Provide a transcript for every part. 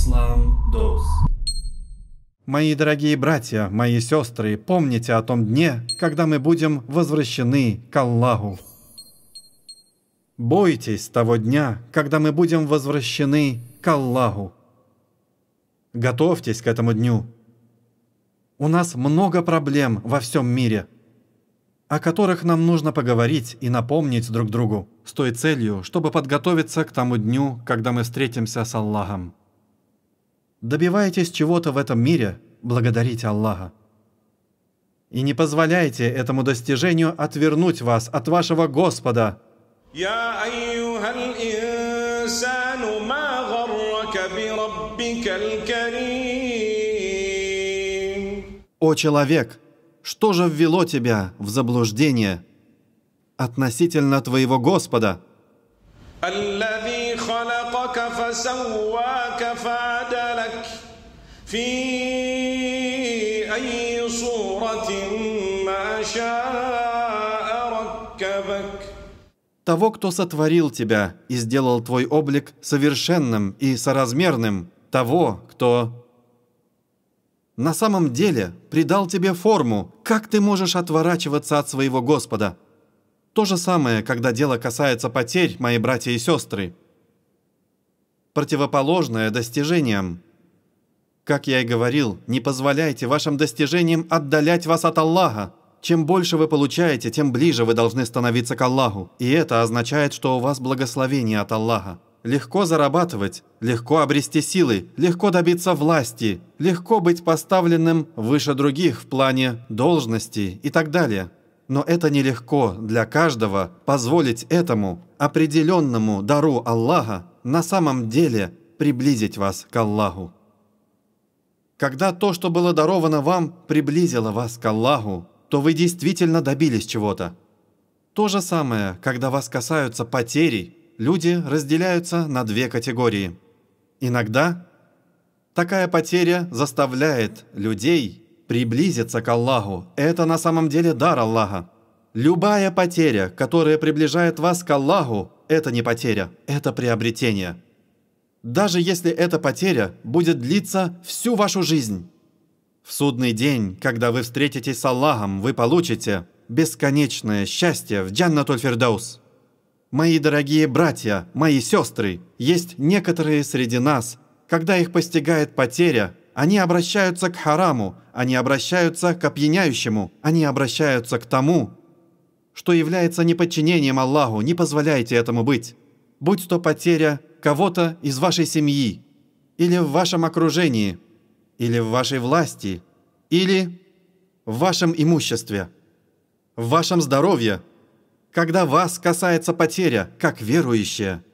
Ислам Доус. Мои дорогие братья, мои сестры, помните о том дне, когда мы будем возвращены к Аллаху. Бойтесь того дня, когда мы будем возвращены к Аллаху. Готовьтесь к этому дню. У нас много проблем во всем мире, о которых нам нужно поговорить и напомнить друг другу, с той целью, чтобы подготовиться к тому дню, когда мы встретимся с Аллахом. Добивайтесь чего-то в этом мире, благодарите Аллаха. И не позволяйте этому достижению отвернуть вас от вашего Господа. О человек, что же ввело тебя в заблуждение относительно твоего Господа? الذي خلقك فسواك فعلك في أي صورة ما شاء ركبك Того, кто сотворил тебя и сделал твой облик совершенным и соразмерным, того, кто на самом деле придал тебе форму, как ты можешь отворачиваться от своего Господа. То же самое, когда дело касается потерь, мои братья и сестры. Противоположное достижениям – как я и говорил, не позволяйте вашим достижениям отдалять вас от Аллаха. Чем больше вы получаете, тем ближе вы должны становиться к Аллаху. И это означает, что у вас благословение от Аллаха. Легко зарабатывать, легко обрести силы, легко добиться власти, легко быть поставленным выше других в плане должности и так далее. Но это нелегко для каждого позволить этому определенному дару Аллаха на самом деле приблизить вас к Аллаху. Когда то, что было даровано вам, приблизило вас к Аллаху, то вы действительно добились чего-то. То же самое, когда вас касаются потерей, люди разделяются на две категории. Иногда такая потеря заставляет людей приблизиться к Аллаху. Это на самом деле дар Аллаха. Любая потеря, которая приближает вас к Аллаху, это не потеря, это приобретение – даже если эта потеря будет длиться всю вашу жизнь. В судный день, когда вы встретитесь с Аллахом, вы получите бесконечное счастье в Джаннатуль Фердаус. Мои дорогие братья, мои сестры, есть некоторые среди нас, когда их постигает потеря, они обращаются к хараму, они обращаются к опьяняющему, они обращаются к тому, что является неподчинением Аллаху, не позволяйте этому быть будь то потеря кого-то из вашей семьи, или в вашем окружении, или в вашей власти, или в вашем имуществе, в вашем здоровье, когда вас касается потеря, как верующие,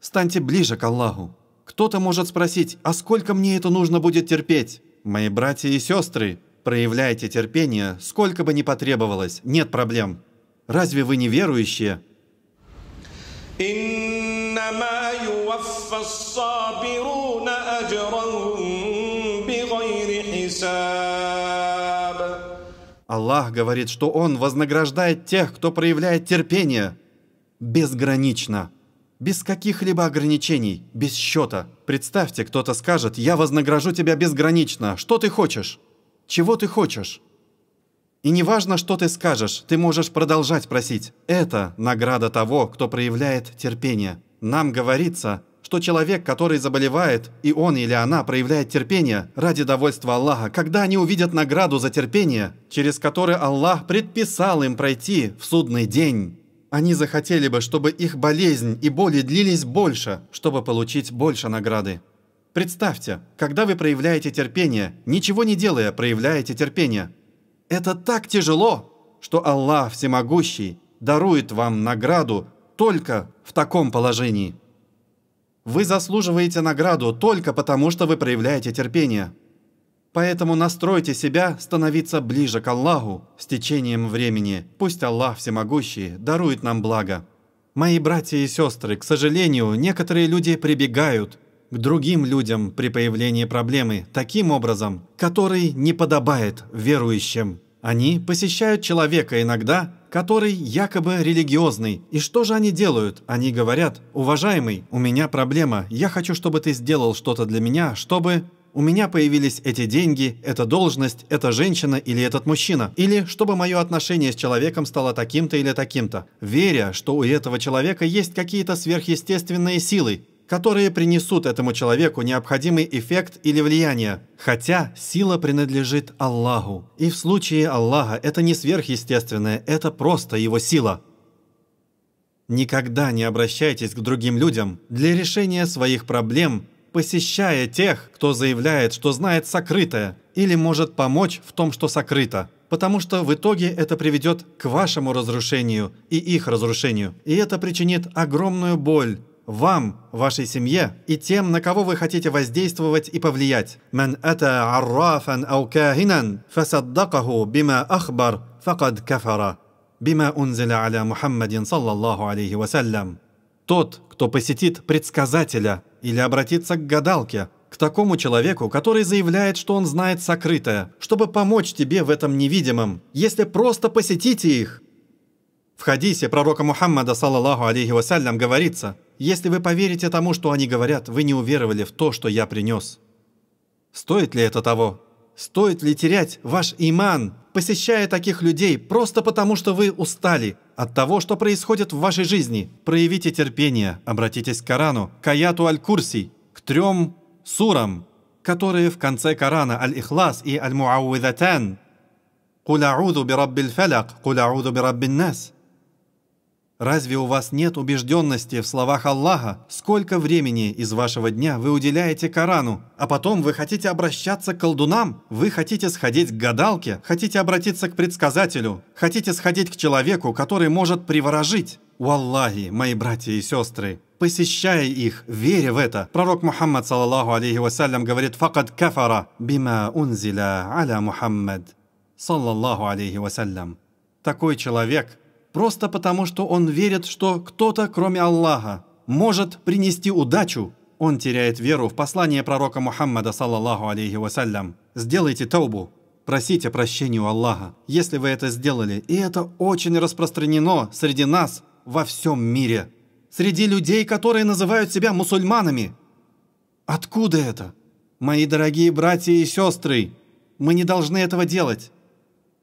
Станьте ближе к Аллаху. Кто-то может спросить, а сколько мне это нужно будет терпеть? Мои братья и сестры, проявляйте терпение, сколько бы ни потребовалось, нет проблем. Разве вы не верующие? إنما يوفى الصابرون أجرهم بغير حساب Аллах говорит, что Он вознаграждает тех, кто проявляет терпение безгранично, без каких-либо ограничений, без счета. Представьте, кто-то скажет, я вознагражу тебя безгранично, что ты хочешь? Чего ты хочешь? И неважно, что ты скажешь, ты можешь продолжать просить. Это награда того, кто проявляет терпение. Нам говорится, что человек, который заболевает, и он или она проявляет терпение ради довольства Аллаха, когда они увидят награду за терпение, через которое Аллах предписал им пройти в судный день. Они захотели бы, чтобы их болезнь и боли длились больше, чтобы получить больше награды. Представьте, когда вы проявляете терпение, ничего не делая, проявляете терпение – это так тяжело, что Аллах Всемогущий дарует вам награду только в таком положении. Вы заслуживаете награду только потому, что вы проявляете терпение. Поэтому настройте себя становиться ближе к Аллаху с течением времени. Пусть Аллах Всемогущий дарует нам благо. Мои братья и сестры, к сожалению, некоторые люди прибегают к другим людям при появлении проблемы таким образом, который не подобает верующим. Они посещают человека иногда, который якобы религиозный. И что же они делают? Они говорят, «Уважаемый, у меня проблема, я хочу, чтобы ты сделал что-то для меня, чтобы...» У меня появились эти деньги, эта должность, эта женщина или этот мужчина. Или чтобы мое отношение с человеком стало таким-то или таким-то. Веря, что у этого человека есть какие-то сверхъестественные силы, которые принесут этому человеку необходимый эффект или влияние, хотя сила принадлежит Аллаху. И в случае Аллаха это не сверхъестественное, это просто его сила. Никогда не обращайтесь к другим людям для решения своих проблем, посещая тех, кто заявляет, что знает сокрытое или может помочь в том, что сокрыто потому что в итоге это приведет к вашему разрушению и их разрушению, и это причинит огромную боль вам, вашей семье и тем, на кого вы хотите воздействовать и повлиять. من أتى عرافا أو كاهنا فصدقه بما أخبر فقد كفر بما أنزل على محمد صلى الله عليه وسلم. Тот, кто посетит предсказателя или обратится к гадалке, к такому человеку, который заявляет, что он знает сокрытое, чтобы помочь тебе в этом невидимом, если просто посетите их. В хадисе пророка Мухаммада, саллаллаху алейхи вассалям, говорится – если вы поверите тому, что они говорят, вы не уверовали в то, что я принес. Стоит ли это того? Стоит ли терять ваш иман, посещая таких людей, просто потому что вы устали от того, что происходит в вашей жизни? Проявите терпение, обратитесь к Корану, к аяту Аль-Курси, к трем сурам, которые в конце Корана Аль-Ихлас и Аль-Муауидатан. «Куляуду бираббиль фаляк, куляуду бираббин нас». Разве у вас нет убежденности в словах Аллаха, сколько времени из вашего дня вы уделяете Корану, а потом вы хотите обращаться к колдунам, вы хотите сходить к гадалке, хотите обратиться к предсказателю, хотите сходить к человеку, который может приворожить? У Аллахи, мои братья и сестры, посещая их, веря в это, пророк Мухаммад, саллаллаху алейхи вассалям, говорит «Факад кафара бима унзиля аля Мухаммад», саллаллаху алейхи вассалям. Такой человек – просто потому, что он верит, что кто-то, кроме Аллаха, может принести удачу, он теряет веру в послание пророка Мухаммада, саллаллаху алейхи вассалям. Сделайте таубу, просите прощения у Аллаха, если вы это сделали. И это очень распространено среди нас во всем мире. Среди людей, которые называют себя мусульманами. Откуда это? Мои дорогие братья и сестры, мы не должны этого делать.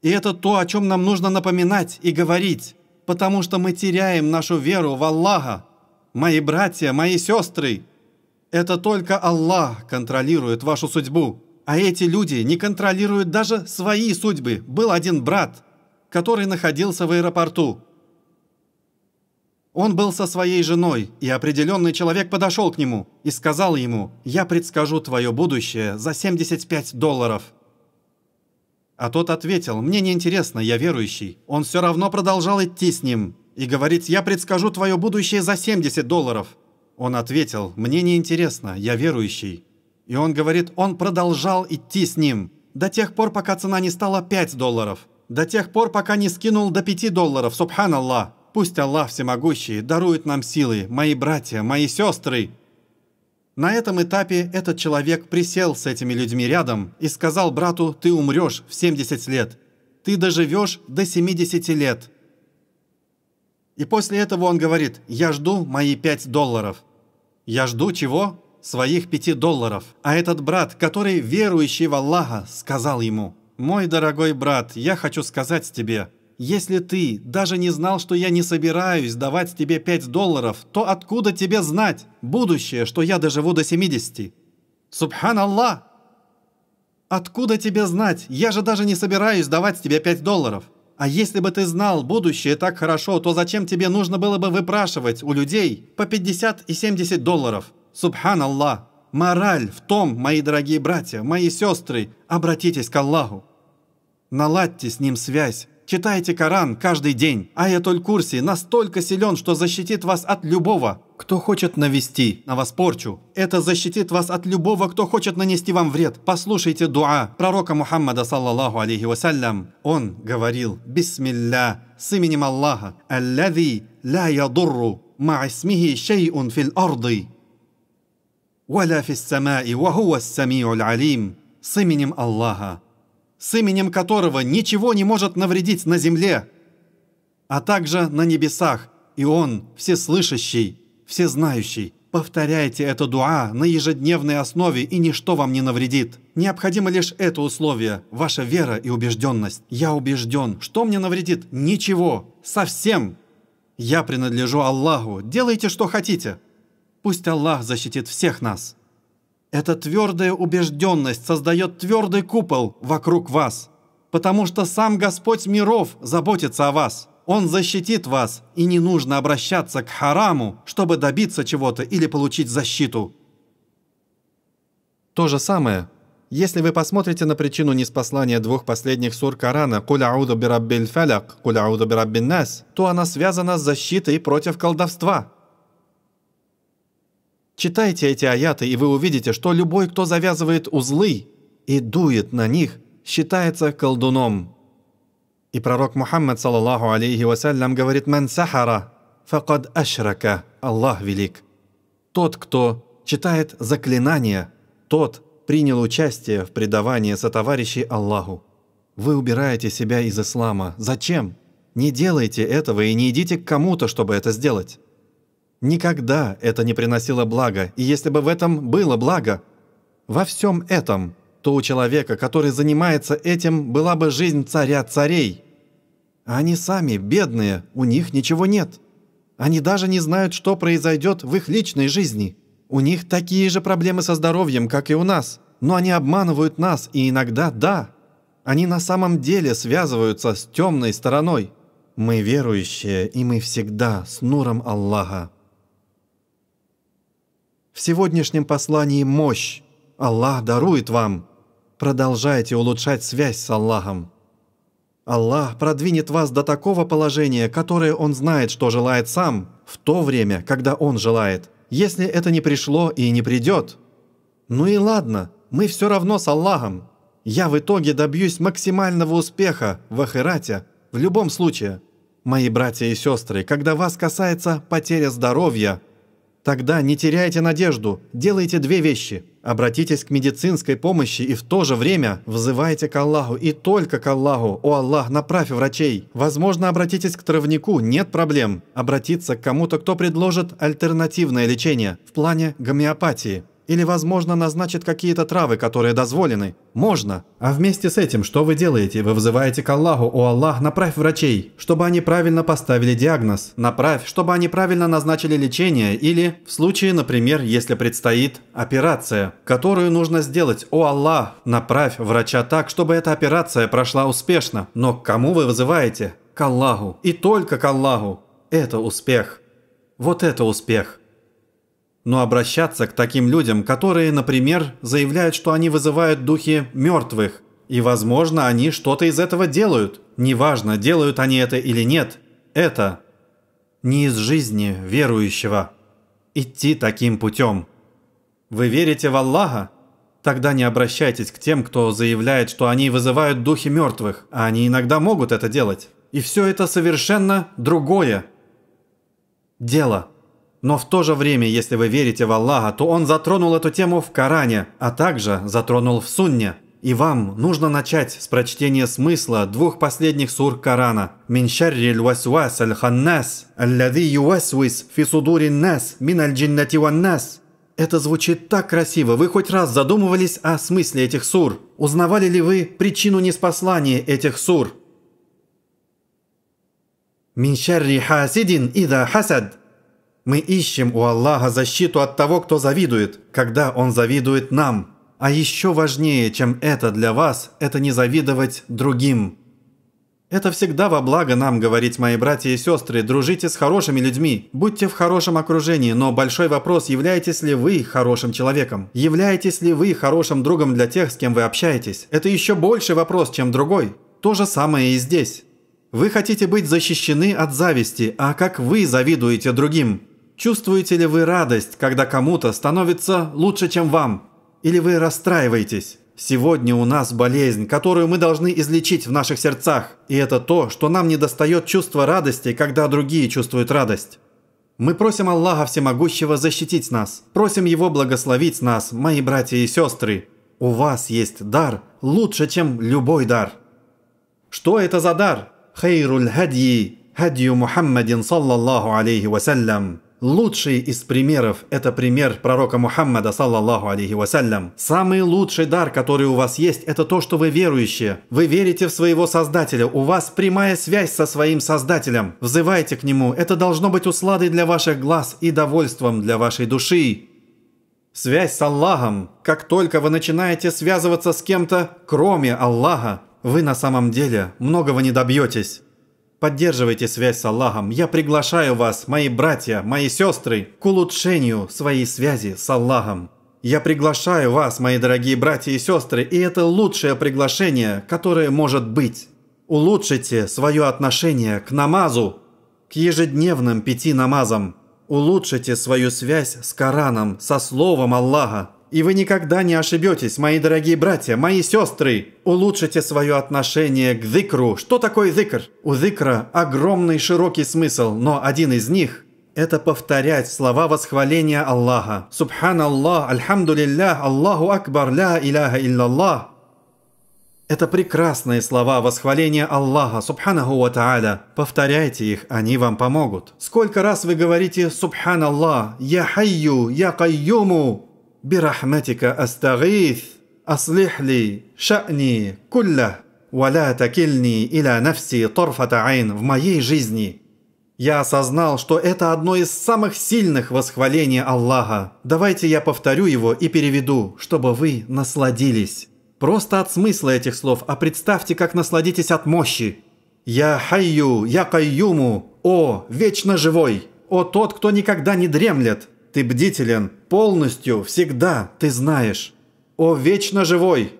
И это то, о чем нам нужно напоминать и говорить потому что мы теряем нашу веру в Аллаха. Мои братья, мои сестры, это только Аллах контролирует вашу судьбу. А эти люди не контролируют даже свои судьбы. Был один брат, который находился в аэропорту. Он был со своей женой, и определенный человек подошел к нему и сказал ему, «Я предскажу твое будущее за 75 долларов». А тот ответил, «Мне неинтересно, я верующий». Он все равно продолжал идти с ним и говорит, «Я предскажу твое будущее за 70 долларов». Он ответил, «Мне неинтересно, я верующий». И он говорит, он продолжал идти с ним до тех пор, пока цена не стала 5 долларов. До тех пор, пока не скинул до 5 долларов, субханаллах. Пусть Аллах Всемогущий дарует нам силы, мои братья, мои сестры, на этом этапе этот человек присел с этими людьми рядом и сказал брату «ты умрешь в 70 лет, ты доживешь до 70 лет». И после этого он говорит «я жду мои 5 долларов». «Я жду чего?» «Своих 5 долларов». А этот брат, который верующий в Аллаха, сказал ему «мой дорогой брат, я хочу сказать тебе, если ты даже не знал, что я не собираюсь давать тебе 5 долларов, то откуда тебе знать будущее, что я доживу до 70? Субханаллах! Откуда тебе знать? Я же даже не собираюсь давать тебе 5 долларов. А если бы ты знал будущее так хорошо, то зачем тебе нужно было бы выпрашивать у людей по 50 и 70 долларов? Субханаллах! Мораль в том, мои дорогие братья, мои сестры, обратитесь к Аллаху. Наладьте с Ним связь, Читайте Коран каждый день. Аятоль Курси настолько силен, что защитит вас от любого, кто хочет навести на вас порчу. Это защитит вас от любого, кто хочет нанести вам вред. Послушайте дуа пророка Мухаммада, саллаллаху алейхи вассалям. Он говорил, «Бисмилля, с именем Аллаха, «Аллави ля ядурру ма'исмихи шейун фил арды». ولا في السماء вахуа السميع العليم с именем Аллаха, с именем которого ничего не может навредить на земле, а также на небесах, и Он всеслышащий, всезнающий. Повторяйте это дуа на ежедневной основе, и ничто вам не навредит. Необходимо лишь это условие, ваша вера и убежденность. Я убежден. Что мне навредит? Ничего. Совсем. Я принадлежу Аллаху. Делайте, что хотите. Пусть Аллах защитит всех нас. Эта твердая убежденность создает твердый купол вокруг вас, потому что сам Господь миров заботится о вас. Он защитит вас, и не нужно обращаться к хараму, чтобы добиться чего-то или получить защиту. То же самое, если вы посмотрите на причину неспослания двух последних сур Корана «Куль ауду бираббиль фаляк», «Куль ауду бираббин нас», то она связана с защитой против колдовства – Читайте эти аяты, и вы увидите, что любой, кто завязывает узлы и дует на них, считается колдуном. И пророк Мухаммад, саллаллаху алейхи вассалям, говорит «Ман сахара, факад ашрака, Аллах велик». Тот, кто читает заклинания, тот принял участие в предавании сотоварищей Аллаху. Вы убираете себя из ислама. Зачем? Не делайте этого и не идите к кому-то, чтобы это сделать. Никогда это не приносило блага, и если бы в этом было благо, во всем этом, то у человека, который занимается этим, была бы жизнь царя царей. А они сами, бедные, у них ничего нет. Они даже не знают, что произойдет в их личной жизни. У них такие же проблемы со здоровьем, как и у нас, но они обманывают нас, и иногда да. Они на самом деле связываются с темной стороной. Мы верующие, и мы всегда с нуром Аллаха. В сегодняшнем послании мощь. Аллах дарует вам. Продолжайте улучшать связь с Аллахом. Аллах продвинет вас до такого положения, которое Он знает, что желает сам, в то время, когда Он желает, если это не пришло и не придет. Ну и ладно, мы все равно с Аллахом. Я в итоге добьюсь максимального успеха в Ахирате, в любом случае. Мои братья и сестры, когда вас касается потеря здоровья – Тогда не теряйте надежду, делайте две вещи. Обратитесь к медицинской помощи и в то же время взывайте к Аллаху и только к Аллаху. О Аллах, направь врачей. Возможно, обратитесь к травнику, нет проблем. Обратиться к кому-то, кто предложит альтернативное лечение в плане гомеопатии. Или, возможно, назначит какие-то травы, которые дозволены. Можно. А вместе с этим, что вы делаете? Вы вызываете к Аллаху. О Аллах, направь врачей, чтобы они правильно поставили диагноз. Направь, чтобы они правильно назначили лечение. Или, в случае, например, если предстоит операция, которую нужно сделать. О Аллах, направь врача так, чтобы эта операция прошла успешно. Но к кому вы вызываете? К Аллаху. И только к Аллаху. Это успех. Вот это успех. Но обращаться к таким людям, которые, например, заявляют, что они вызывают духи мертвых, и, возможно, они что-то из этого делают, неважно, делают они это или нет, это не из жизни верующего. Идти таким путем. Вы верите в Аллаха? Тогда не обращайтесь к тем, кто заявляет, что они вызывают духи мертвых, а они иногда могут это делать. И все это совершенно другое дело. Но в то же время, если вы верите в Аллаха, то он затронул эту тему в Коране, а также затронул в Сунне. И вам нужно начать с прочтения смысла двух последних сур Корана. «Мин шарри ль-васуас аль-ханнас, аллади юасвис фи судурин нас, мин аль-джиннати нас». Это звучит так красиво. Вы хоть раз задумывались о смысле этих сур? Узнавали ли вы причину неспослания этих сур? «Мин шарри хасидин ида хасад» Мы ищем у Аллаха защиту от того, кто завидует, когда он завидует нам. А еще важнее, чем это для вас, это не завидовать другим. Это всегда во благо нам говорить, мои братья и сестры, дружите с хорошими людьми, будьте в хорошем окружении, но большой вопрос, являетесь ли вы хорошим человеком? Являетесь ли вы хорошим другом для тех, с кем вы общаетесь? Это еще больший вопрос, чем другой. То же самое и здесь. Вы хотите быть защищены от зависти, а как вы завидуете другим? Чувствуете ли вы радость, когда кому-то становится лучше, чем вам? Или вы расстраиваетесь? Сегодня у нас болезнь, которую мы должны излечить в наших сердцах. И это то, что нам не достает чувства радости, когда другие чувствуют радость. Мы просим Аллаха Всемогущего защитить нас. Просим Его благословить нас, мои братья и сестры. У вас есть дар лучше, чем любой дар. Что это за дар? Хейруль хадьи, хадью Мухаммадин саллаллаху алейхи вассалям. Лучший из примеров – это пример пророка Мухаммада, саллаллаху алейхи вассалям. Самый лучший дар, который у вас есть, это то, что вы верующие. Вы верите в своего Создателя, у вас прямая связь со своим Создателем. Взывайте к Нему, это должно быть усладой для ваших глаз и довольством для вашей души. Связь с Аллахом. Как только вы начинаете связываться с кем-то, кроме Аллаха, вы на самом деле многого не добьетесь. Поддерживайте связь с Аллахом. Я приглашаю вас, мои братья, мои сестры, к улучшению своей связи с Аллахом. Я приглашаю вас, мои дорогие братья и сестры, и это лучшее приглашение, которое может быть. Улучшите свое отношение к намазу, к ежедневным пяти намазам. Улучшите свою связь с Кораном, со Словом Аллаха, и вы никогда не ошибетесь, мои дорогие братья, мои сестры. Улучшите свое отношение к зикру. Что такое зикр? У зикра огромный широкий смысл, но один из них – это повторять слова восхваления Аллаха. Субханаллах, альхамдулиллях, Аллаху акбар, ля иляха илляллах. Это прекрасные слова восхваления Аллаха, субханаху ва та'аля. Повторяйте их, они вам помогут. Сколько раз вы говорите «Субханаллах», «Я хайю», «Я кайюму», برحمتك أستغيث أصلح لي شأني كله ولا تكلني إلى نفسي طرفة عين в моей жизни. Я осознал, что это одно из самых сильных восхвалений Аллаха. Давайте я повторю его и переведу, чтобы вы насладились. Просто от смысла этих слов, а представьте, как насладитесь от мощи. «Я хайю, я кайюму, о, вечно живой, о тот, кто никогда не дремлет, ты бдителен, полностью, всегда, ты знаешь. О, вечно живой!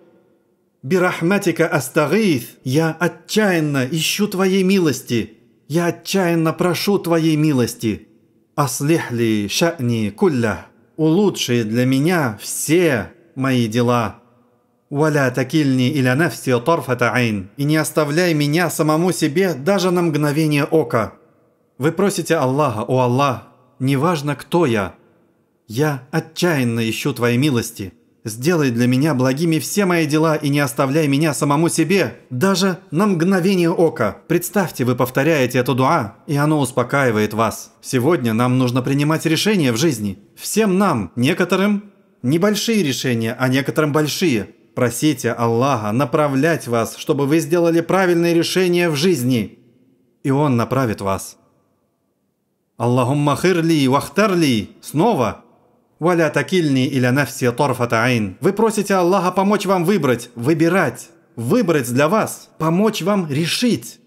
Бирахматика астагиит, я отчаянно ищу твоей милости. Я отчаянно прошу твоей милости. Аслихли шани кулля, улучши для меня все мои дела. Валя такильни иля нафси торфата айн, и не оставляй меня самому себе даже на мгновение ока. Вы просите Аллаха, о Аллах, неважно кто я, «Я отчаянно ищу твоей милости. Сделай для меня благими все мои дела и не оставляй меня самому себе, даже на мгновение ока. Представьте, вы повторяете эту дуа, и оно успокаивает вас. Сегодня нам нужно принимать решения в жизни. Всем нам, некоторым небольшие решения, а некоторым большие. Просите Аллаха направлять вас, чтобы вы сделали правильные решения в жизни, и Он направит вас. Аллахуммахирли хирли вахтарли. Снова «Валя такильни или нафси торфата айн». Вы просите Аллаха помочь вам выбрать, выбирать, выбрать для вас, помочь вам решить.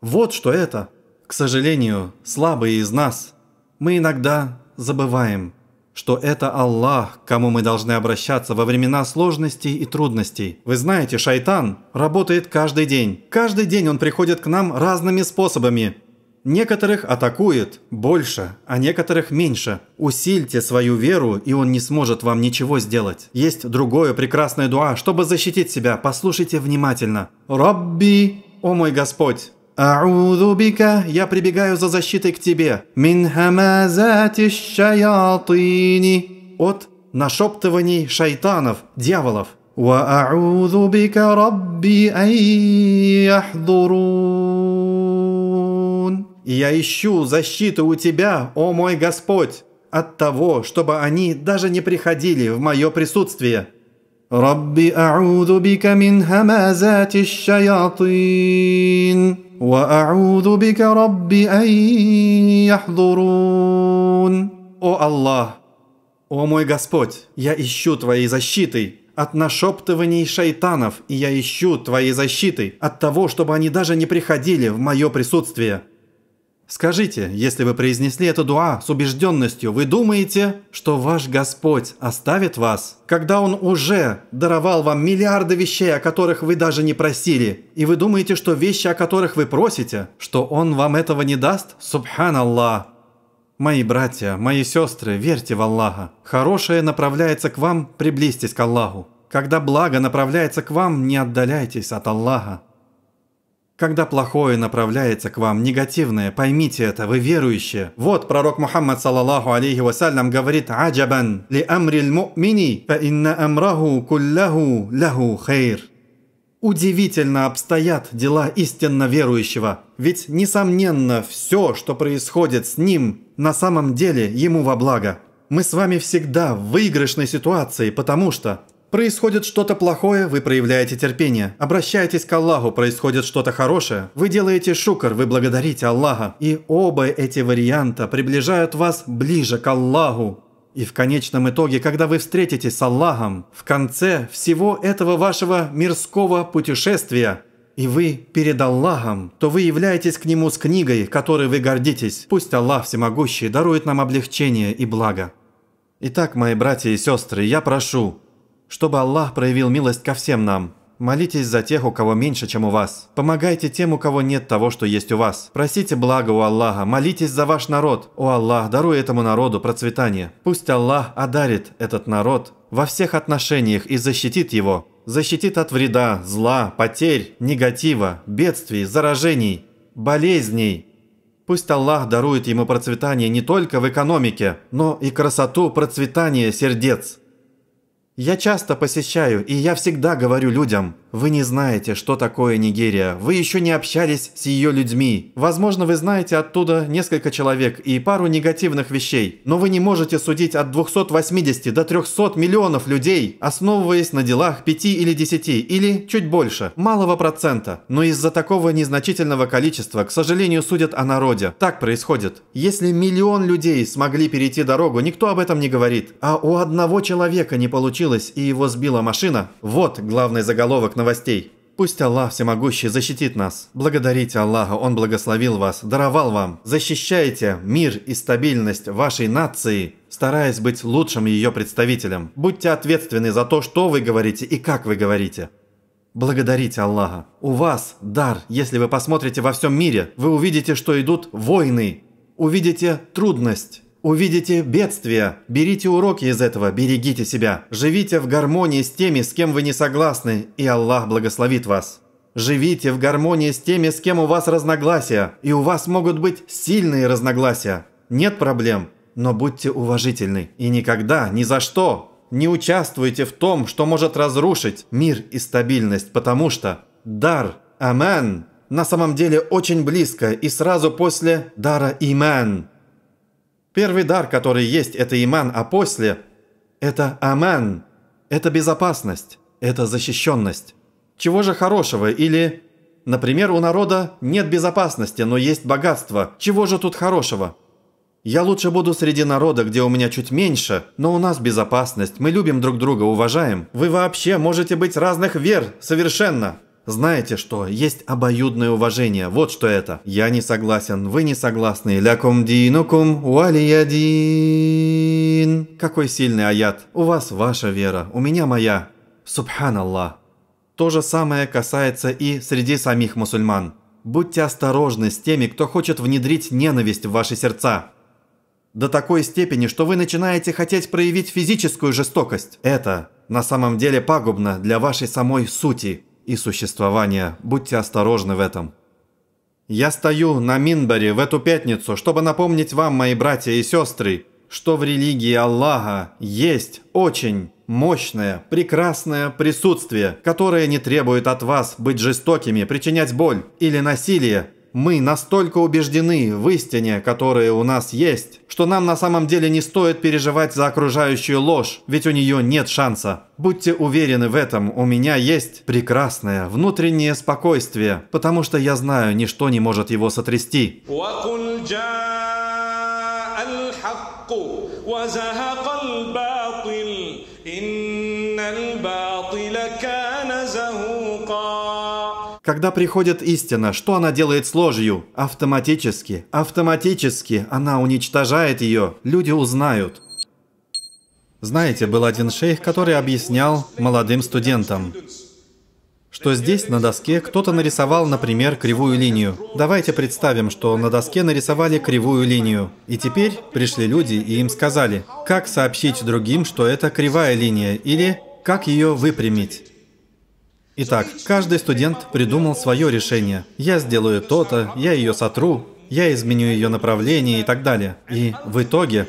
Вот что это. К сожалению, слабые из нас, мы иногда забываем, что это Аллах, к кому мы должны обращаться во времена сложностей и трудностей. Вы знаете, шайтан работает каждый день. Каждый день он приходит к нам разными способами. Некоторых атакует больше, а некоторых меньше. Усильте свою веру, и он не сможет вам ничего сделать. Есть другое прекрасное дуа, чтобы защитить себя. Послушайте внимательно. «Рабби, о мой Господь!» «Аудубика, я прибегаю за защитой к тебе!» «Мин хамазати От нашептываний шайтанов, дьяволов. «Ва аудубика, рабби, ай яхдурун» я ищу защиту у Тебя, о мой Господь, от того, чтобы они даже не приходили в мое присутствие». «Рабби а'уду бика мин хамазати шаятин, ва а'уду бика рабби ан «О Аллах! О мой Господь! Я ищу Твоей защиты!» от нашептываний шайтанов, и я ищу твоей защиты от того, чтобы они даже не приходили в мое присутствие. Скажите, если вы произнесли эту дуа с убежденностью, вы думаете, что ваш Господь оставит вас, когда Он уже даровал вам миллиарды вещей, о которых вы даже не просили, и вы думаете, что вещи, о которых вы просите, что Он вам этого не даст? Субханаллах! Мои братья, мои сестры, верьте в Аллаха. Хорошее направляется к вам, приблизьтесь к Аллаху. Когда благо направляется к вам, не отдаляйтесь от Аллаха. Когда плохое направляется к вам, негативное, поймите это, вы верующие. Вот пророк Мухаммад саллаллаху алейхи вассалям говорит «Аджабан ли амриль мумини, фа инна амраху куллаху лаху хейр». Удивительно обстоят дела истинно верующего, ведь, несомненно, все, что происходит с ним, на самом деле ему во благо. Мы с вами всегда в выигрышной ситуации, потому что Происходит что-то плохое, вы проявляете терпение. Обращаетесь к Аллаху, происходит что-то хорошее. Вы делаете шукр, вы благодарите Аллаха. И оба эти варианта приближают вас ближе к Аллаху. И в конечном итоге, когда вы встретитесь с Аллахом, в конце всего этого вашего мирского путешествия, и вы перед Аллахом, то вы являетесь к Нему с книгой, которой вы гордитесь. Пусть Аллах Всемогущий дарует нам облегчение и благо. Итак, мои братья и сестры, я прошу, чтобы Аллах проявил милость ко всем нам. Молитесь за тех, у кого меньше, чем у вас. Помогайте тем, у кого нет того, что есть у вас. Просите благо у Аллаха, молитесь за ваш народ. О Аллах, даруй этому народу процветание. Пусть Аллах одарит этот народ во всех отношениях и защитит его. Защитит от вреда, зла, потерь, негатива, бедствий, заражений, болезней. Пусть Аллах дарует ему процветание не только в экономике, но и красоту процветания сердец. Я часто посещаю, и я всегда говорю людям – вы не знаете, что такое Нигерия. Вы еще не общались с ее людьми. Возможно, вы знаете оттуда несколько человек и пару негативных вещей. Но вы не можете судить от 280 до 300 миллионов людей, основываясь на делах 5 или 10, или чуть больше, малого процента. Но из-за такого незначительного количества, к сожалению, судят о народе. Так происходит. Если миллион людей смогли перейти дорогу, никто об этом не говорит. А у одного человека не получилось, и его сбила машина. Вот главный заголовок на новостей. Пусть Аллах Всемогущий защитит нас. Благодарите Аллаха, Он благословил вас, даровал вам. Защищайте мир и стабильность вашей нации, стараясь быть лучшим ее представителем. Будьте ответственны за то, что вы говорите и как вы говорите. Благодарите Аллаха. У вас дар. Если вы посмотрите во всем мире, вы увидите, что идут войны. Увидите трудность. Увидите бедствие, берите уроки из этого, берегите себя, живите в гармонии с теми, с кем вы не согласны, и Аллах благословит вас. Живите в гармонии с теми, с кем у вас разногласия, и у вас могут быть сильные разногласия. Нет проблем, но будьте уважительны и никогда, ни за что не участвуйте в том, что может разрушить мир и стабильность, потому что дар «Амен» на самом деле очень близко и сразу после дара «Имен» Первый дар, который есть, это иман, а после – это аман. Это безопасность, это защищенность. Чего же хорошего или… Например, у народа нет безопасности, но есть богатство. Чего же тут хорошего? Я лучше буду среди народа, где у меня чуть меньше, но у нас безопасность, мы любим друг друга, уважаем. Вы вообще можете быть разных вер, совершенно. Знаете что, есть обоюдное уважение, вот что это. Я не согласен, вы не согласны. Лякум динукум валиядин. Какой сильный аят. У вас ваша вера, у меня моя. Субханаллах. То же самое касается и среди самих мусульман. Будьте осторожны с теми, кто хочет внедрить ненависть в ваши сердца. До такой степени, что вы начинаете хотеть проявить физическую жестокость. Это на самом деле пагубно для вашей самой сути и существования. Будьте осторожны в этом. Я стою на Минбаре в эту пятницу, чтобы напомнить вам, мои братья и сестры, что в религии Аллаха есть очень мощное, прекрасное присутствие, которое не требует от вас быть жестокими, причинять боль или насилие, мы настолько убеждены в истине, которая у нас есть, что нам на самом деле не стоит переживать за окружающую ложь, ведь у нее нет шанса. Будьте уверены в этом, у меня есть прекрасное внутреннее спокойствие, потому что я знаю, ничто не может его сотрясти. وزهق الباطل إن الباطل كان когда приходит истина, что она делает с ложью? Автоматически, автоматически она уничтожает ее. Люди узнают. Знаете, был один шейх, который объяснял молодым студентам, что здесь на доске кто-то нарисовал, например, кривую линию. Давайте представим, что на доске нарисовали кривую линию. И теперь пришли люди и им сказали, как сообщить другим, что это кривая линия, или как ее выпрямить. Итак, каждый студент придумал свое решение. Я сделаю то-то, я ее сотру, я изменю ее направление и так далее. И в итоге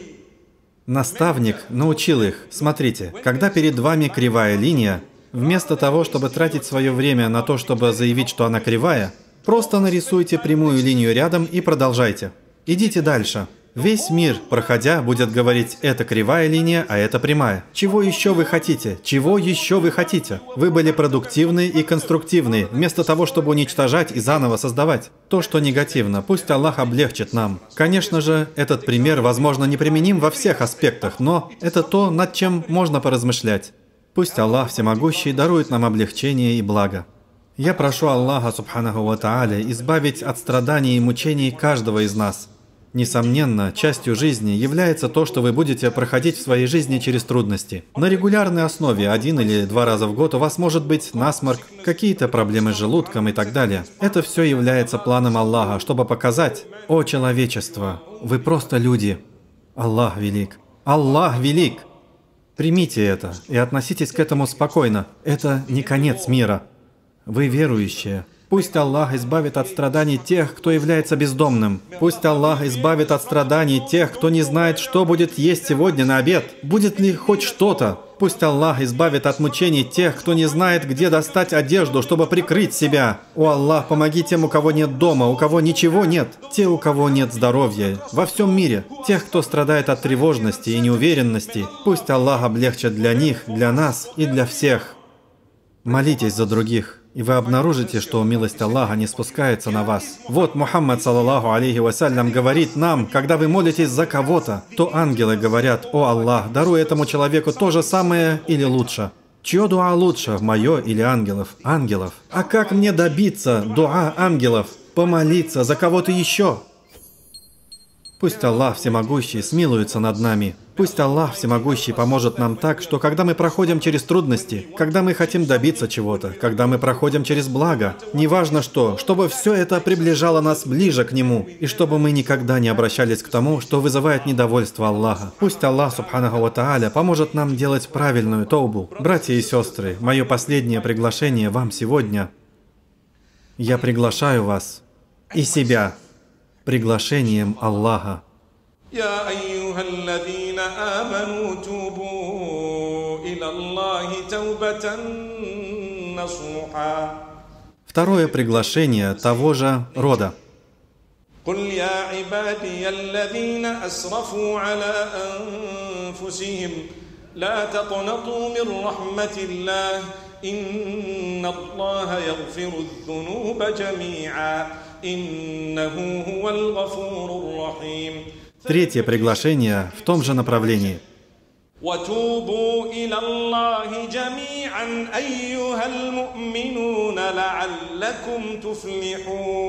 наставник научил их, смотрите, когда перед вами кривая линия, вместо того, чтобы тратить свое время на то, чтобы заявить, что она кривая, просто нарисуйте прямую линию рядом и продолжайте. Идите дальше. Весь мир, проходя, будет говорить «это кривая линия, а это прямая». Чего еще вы хотите? Чего еще вы хотите? Вы были продуктивны и конструктивны, вместо того, чтобы уничтожать и заново создавать. То, что негативно, пусть Аллах облегчит нам. Конечно же, этот пример, возможно, не применим во всех аспектах, но это то, над чем можно поразмышлять. Пусть Аллах Всемогущий дарует нам облегчение и благо. Я прошу Аллаха, Субханаху Ва Тааля, избавить от страданий и мучений каждого из нас – Несомненно, частью жизни является то, что вы будете проходить в своей жизни через трудности. На регулярной основе один или два раза в год у вас может быть насморк, какие-то проблемы с желудком и так далее. Это все является планом Аллаха, чтобы показать, о человечество, вы просто люди. Аллах велик. Аллах велик. Примите это и относитесь к этому спокойно. Это не конец мира. Вы верующие. Пусть Аллах избавит от страданий тех, кто является бездомным. Пусть Аллах избавит от страданий тех, кто не знает, что будет есть сегодня на обед. Будет ли хоть что-то? Пусть Аллах избавит от мучений тех, кто не знает, где достать одежду, чтобы прикрыть себя. О Аллах, помоги тем, у кого нет дома, у кого ничего нет, те, у кого нет здоровья, во всем мире, тех, кто страдает от тревожности и неуверенности. Пусть Аллах облегчит для них, для нас и для всех. Молитесь за других и вы обнаружите, что милость Аллаха не спускается на вас. Вот Мухаммад, саллаллаху алейхи вассалям, говорит нам, когда вы молитесь за кого-то, то ангелы говорят, «О Аллах, даруй этому человеку то же самое или лучше». Чье дуа лучше, мое или ангелов? Ангелов. А как мне добиться дуа ангелов? Помолиться за кого-то еще? Пусть Аллах Всемогущий смилуется над нами. Пусть Аллах Всемогущий поможет нам так, что когда мы проходим через трудности, когда мы хотим добиться чего-то, когда мы проходим через благо, неважно что, чтобы все это приближало нас ближе к Нему, и чтобы мы никогда не обращались к тому, что вызывает недовольство Аллаха. Пусть Аллах Субханаху Ва Тааля поможет нам делать правильную тоубу. Братья и сестры, мое последнее приглашение вам сегодня. Я приглашаю вас и себя приглашением Аллаха. يا أيها الذين آمنوا توبوا إلى الله توبة نصوحا Второе приглашение того же рода. قل يا عبادي الذين أسرفوا على أنفسهم لا تقنطوا من رحمة الله إن الله يغفر الذنوب جميعا إنه هو الغفور الرحيم Третье приглашение в том же направлении. وتوبوا إلى الله جميعا أيها المؤمنون لعلكم تفلحون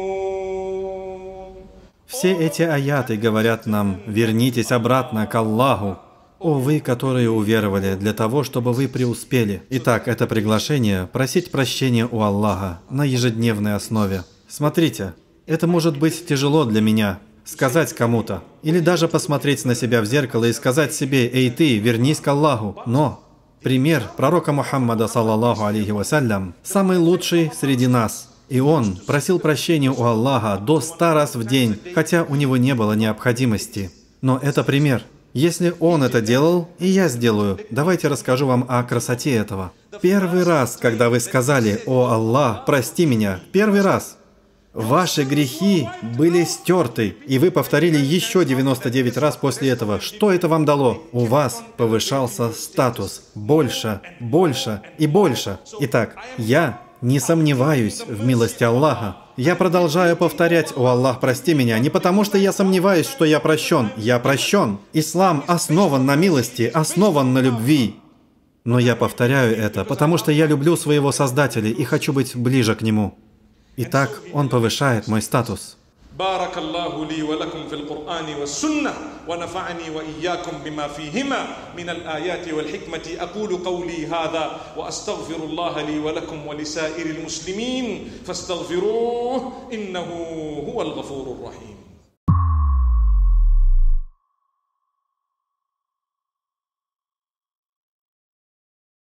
Все эти аяты говорят нам, вернитесь обратно к Аллаху, «О вы, которые уверовали, для того, чтобы вы преуспели». Итак, это приглашение – просить прощения у Аллаха на ежедневной основе. Смотрите, это может быть тяжело для меня, сказать кому-то, или даже посмотреть на себя в зеркало и сказать себе «Эй ты, вернись к Аллаху». Но пример пророка Мухаммада, саллаллаху алейхи вассалям, самый лучший среди нас – и он просил прощения у Аллаха до ста раз в день, хотя у него не было необходимости. Но это пример – если он это делал, и я сделаю. Давайте расскажу вам о красоте этого. Первый раз, когда вы сказали «О Аллах, прости меня», первый раз, ваши грехи были стерты, и вы повторили еще 99 раз после этого. Что это вам дало? У вас повышался статус. Больше, больше и больше. Итак, я не сомневаюсь в милости Аллаха. Я продолжаю повторять, «О Аллах, прости меня», не потому что я сомневаюсь, что я прощен. Я прощен. Ислам основан на милости, основан на любви. Но я повторяю это, потому что я люблю своего Создателя и хочу быть ближе к Нему. И так Он повышает мой статус. بارك الله لي ولكم في القرآن والسنة ونفعني وإياكم بما فيهما من الآيات والحكمة أقول قولي هذا وأستغفر الله لي ولكم ولسائر المسلمين فاستغفروه إنه هو الغفور الرحيم